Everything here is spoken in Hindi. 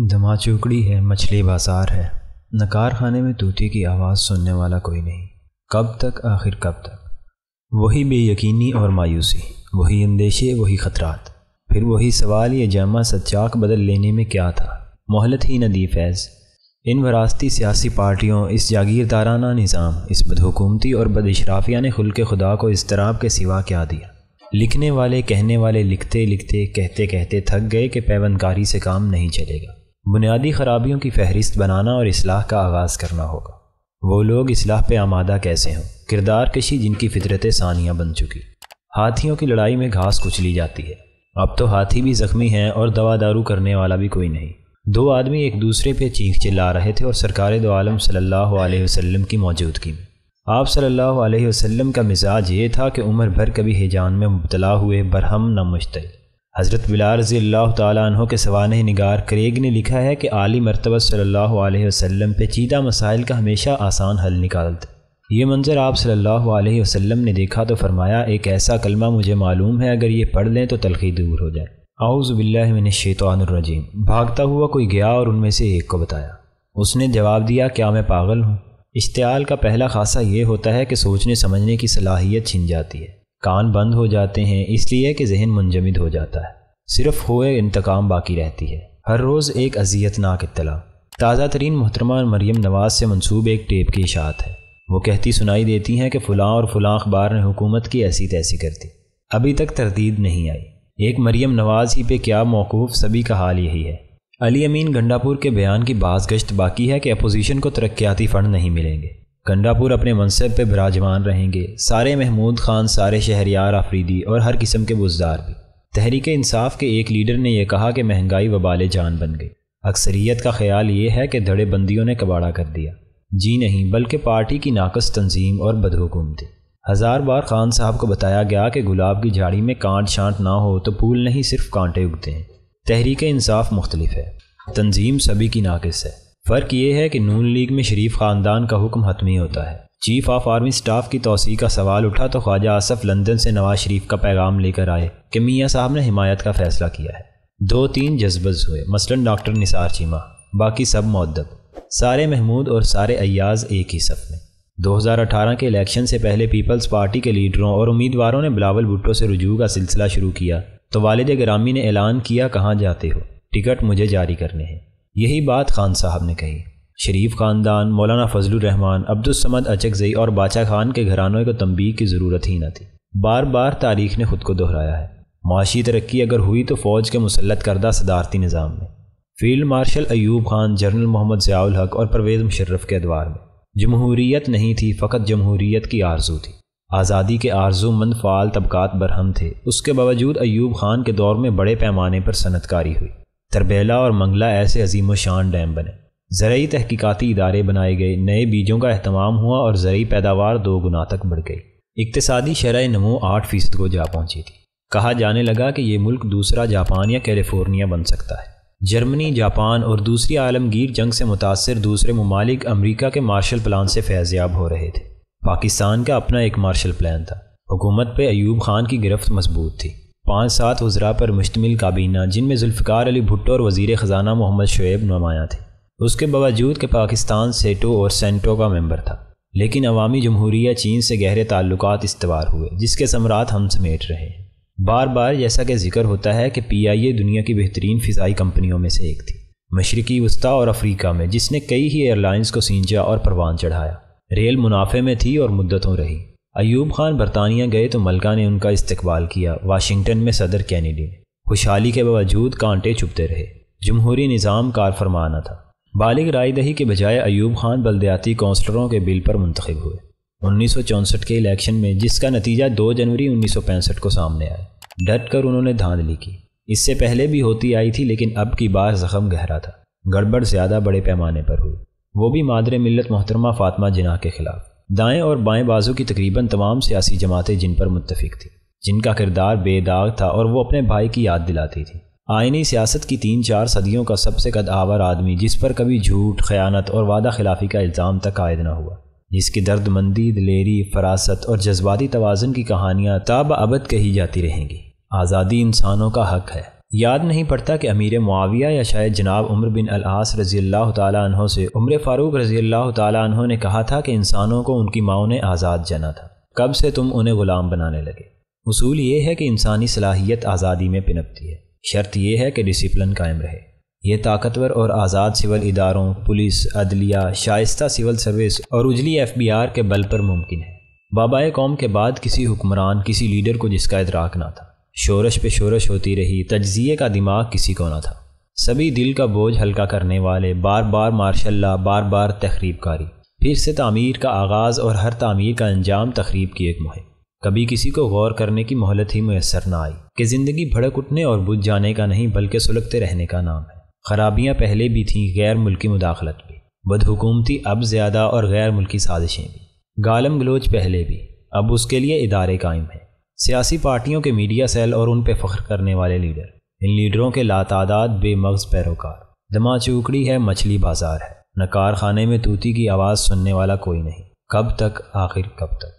धमा चौकड़ी है मछली बाजार है नकार खाने में तूती की आवाज़ सुनने वाला कोई नहीं कब तक आखिर कब तक वही बेयकीनी और मायूसी वही अंदेशे वही खतरात फिर वही सवाल ये जामा सच्चाक बदल लेने में क्या था मोहलत ही नदी फैज़ इन वरासती सियासी पार्टियों इस जागीरदाराना निज़ाम इस बदहकूमती और बदशराफिया ने खुल के खुदा को इसतराब के सिवा क्या दिया लिखने वाले कहने वाले लिखते लिखते कहते कहते थक गए कि पैबंदकारी से काम नहीं चलेगा बुनियादी खराबियों की फहरिस्त बनाना और इसलाह का आगाज़ करना होगा वो लोग इसलाह पे आमादा कैसे हों किरदार कशी जिनकी फितरत सानियाँ बन चुकी हाथियों की लड़ाई में घास कुचली जाती है अब तो हाथी भी जख्मी हैं और दवा दारू करने वाला भी कोई नहीं दो आदमी एक दूसरे पे चीख चिल्ला रहे थे और सरकार दो आलम सल्ला अलैहि की मौजूदगी में आप सल्ला अलैहि का मिजाज ये था कि उम्र भर कभी हिजान में मुबतला हुए बरहम न मुश्तिल हज़रत बिलार तु के सवान निगार क्रेग ने लिखा है कि आली मरतबा सल्ला वसम पेचीदा मसाइल का हमेशा आसान हल निकालते ये मंज़र आप सल्ला वसम ने देखा तो फरमाया एक ऐसा कलमा मुझे मालूम है अगर ये पढ़ लें तो तलखी दूर हो जाए आउज़बिल्लिन शैतानरजीम भागता हुआ कोई गया और उनमें से एक को बताया उसने जवाब दिया क्या मैं पागल हूँ इश्तियाल का पहला खासा ये होता है कि सोचने समझने की सलाहियत छिन जाती है कान बंद हो जाते हैं इसलिए कि जहन मुंजमद हो जाता है सिर्फ होए इंतकाम बाकी रहती है हर रोज़ एक अजियतनाक इतला ताज़ा तरीन मोहतरमा मरीम नवाज से मनसूब एक टेप की इशात है वो कहती सुनाई देती हैं कि फ़लाँ और फ़लाँ अखबार ने हुकूमत की ऐसी तैसी कर दी अभी तक तरदीद नहीं आई एक मरीम नवाज ही पे क्या मौकूफ़ सभी का हाल यही है अली अमीन गंडापुर के बयान की बाज गश्त बाकी है कि अपोजिशन को तरक्याती फ़ंड नहीं मिलेंगे गंडापुर अपने मनसब पर विराजमान रहेंगे सारे महमूद खान सारे शहरियार आफरीदी और हर किस्म के बुजदार भी तहरीक इंसाफ के एक लीडर ने यह कहा कि महंगाई वबाल जान बन गई अक्सरियत का ख्याल ये है कि धड़े बंदियों ने कबाड़ा कर दिया जी नहीं बल्कि पार्टी की नाकस तंजीम और बदहुकुम थी हज़ार बार खान साहब को बताया गया कि गुलाब की झाड़ी में कांट शांट ना हो तो फूल नहीं सिर्फ कांटे उगते हैं तहरीक इंसाफ मुख्तलिफ है तंजीम सभी की नाकस है फ़र्क ये है कि नून लीग में शरीफ ख़ानदान का हुक्म हतमी होता है चीफ ऑफ आर्मी स्टाफ की तोसी का सवाल उठा तो ख्वाजा आसफ लंदन से नवाज शरीफ का पैगाम लेकर आए कि मियाँ साहब ने हिमायत का फैसला किया है दो तीन जज्बज हुए मसलन डॉक्टर निसार चीमा बाकी सब मदब सारे महमूद और सारे अयाज एक ही सफ में 2018 के इलेक्शन से पहले पीपल्स पार्टी के लीडरों और उम्मीदवारों ने बिलावल भुट्टो से रजू का सिलसिला शुरू किया तो वालद ग्रामी ने ऐलान किया कहाँ जाते हो टिकट मुझे जारी करने हैं यही बात खान साहब ने कही शरीफ खानदान मौलाना फजलरहमान अब्दुलसमद अचकजई और बाचा खान के घरानों को तंबी की ज़रूरत ही न थी बार बार तारीख ने खुद को दोहराया है माशी तरक्की अगर हुई तो फ़ौज के मुसलत करदा सदारती निज़ाम में field marshal Ayub Khan general Mohammad Ziaul Haq और परवेज़ मुशर्रफ के अदवार में जमहूरीत नहीं थी फ़कत जमहूरीत की आरजू थी आज़ादी के आरजूमंद फ़ाल तबक़ात बरहम थे उसके बावजूद अयूब खान के दौर में बड़े पैमाने पर सनतकारी हुई तरबेला और मंगला ऐसे अजीम शान डैम बने ज़रूरी तहकीकती इदारे बनाए गए नए बीजों का अहतमाम हुआ और ज़रूरी पैदावार दो गुना तक बढ़ गई इकतसादी शरह नमो आठ फ़ीसद को जा पहुँची थी कहा जाने लगा कि यह मुल्क दूसरा जापान या कैलिफोर्निया बन सकता है जर्मनी जापान और दूसरी आलमगीर जंग से मुतासर दूसरे ममालिक अमरीका के मार्शल प्लान से फैज़याब हो रहे थे पाकिस्तान का अपना एक मार्शल प्लान था हुकूमत पर अयूब खान की गिरफ्त मजबूत थी पाँच सात हजरा पर मुश्तमिल काबीना जिनमें जुल्फ़ार अली भुट्टो और वजीर ख़जाना मोहम्मद शुएब नुमाया थे उसके बावजूद कि पाकिस्तान सेटो और सेंटो का मेम्बर था लेकिन अवामी जमहूरिया चीन से गहरे ताल्लुक इस्तवार हुए जिसके समरात हम समेट रहे हैं बार बार जैसा कि जिक्र होता है कि पी आई ए दुनिया की बेहतरीन फ़िज़ाई कंपनियों में से एक थी मशरकी वस्ती और अफ्रीका में जिसने कई ही एयरलाइंस को सींचा और परवान चढ़ाया रेल मुनाफे में थी और मुद्दतों रही अयूब खान बरतानिया गए तो मलका ने उनका इस्तकबाल किया वाशिंगटन में सदर कैनेडी ने खुशहाली के बावजूद कांटे चुपते रहे जमहूरी निज़ाम कार फरमाना था बालिग रायदही के बजाय अयूब खान बलदयाती कौंसलरों के बिल पर मुंतखब हुए उन्नीस के इलेक्शन में जिसका नतीजा 2 जनवरी पैंसठ को सामने आया डट कर उन्होंने धांधली की इससे पहले भी होती आई थी लेकिन अब की बार जख्म गहरा था गड़बड़ ज़्यादा बड़े पैमाने पर हुई वो भी मादर मिलत मोहतरमा फातमा जिनाह के खिलाफ दाएं और बाएं बाजू की तकरीबन तमाम सियासी जमातें जिन पर मुतफिक थी जिनका किरदार बेदाग था और वो अपने भाई की याद दिलाती थी आइनी सियासत की तीन चार सदियों का सबसे कद आवर आदमी जिस पर कभी झूठ खयानत और वादा खिलाफी का इल्ज़ाम तक आयद न हुआ जिसकी दर्दमंदी दिलेरी फरासत और जज्बाती तोज़न की कहानियाँ ताब अबद कही जाती रहेंगी आज़ादी इंसानों का हक है याद नहीं पड़ता कि अमीर मुआविया या शायद जनाब उम्र बिन अलास रज़ी अल्लाह तहों से उम्र फ़ारूक रज़ी अल्लाह तहों ने कहा था कि इंसानों को उनकी माओ ने आज़ाद जाना था कब से तुम उन्हें ग़ुलाम बनाने लगे उसूल ये है कि इंसानी सलाहियत आज़ादी में पिनपती है शर्त यह है कि डिसिप्लिन कायम रहे ये ताकतवर और आज़ाद सिविल इदारों पुलिस अदलिया शाइस्ता सिविल सर्विस और उजली एफ बी आर के बल पर मुमकिन है बाबा कौम के बाद किसी हुक्मरान किसी लीडर को जिसका इतराक ना था शोरश पे शोरश होती रही तजिए का दिमाग किसी को ना था सभी दिल का बोझ हल्का करने वाले बार बार मार्शल्ला बार बार तखरीबकारी फिर से तामीर का आगाज़ और हर तामीर का अंजाम तकरीब की एक मुहिम कभी किसी को गौर करने की मोहलत ही मैसर ना आई कि ज़िंदगी भड़क उठने और बुझ जाने का नहीं बल्कि सुलगते रहने का नाम है खराबियाँ पहले भी थीं गैर मुल्की मुदाखलत भी बदहकूमती अब ज़्यादा और गैर मुल्की साजिशें भी गालम गलोच पहले भी अब उसके लिए इदारे कायम हैं सियासी पार्टियों के मीडिया सेल और उन पर फख्र करने वाले लीडर इन लीडरों के लातादाद बेमगज पैरोकार दमा चूकड़ी है मछली बाजार है न कारखाने में तूती की आवाज़ सुनने वाला कोई नहीं कब तक आखिर कब तक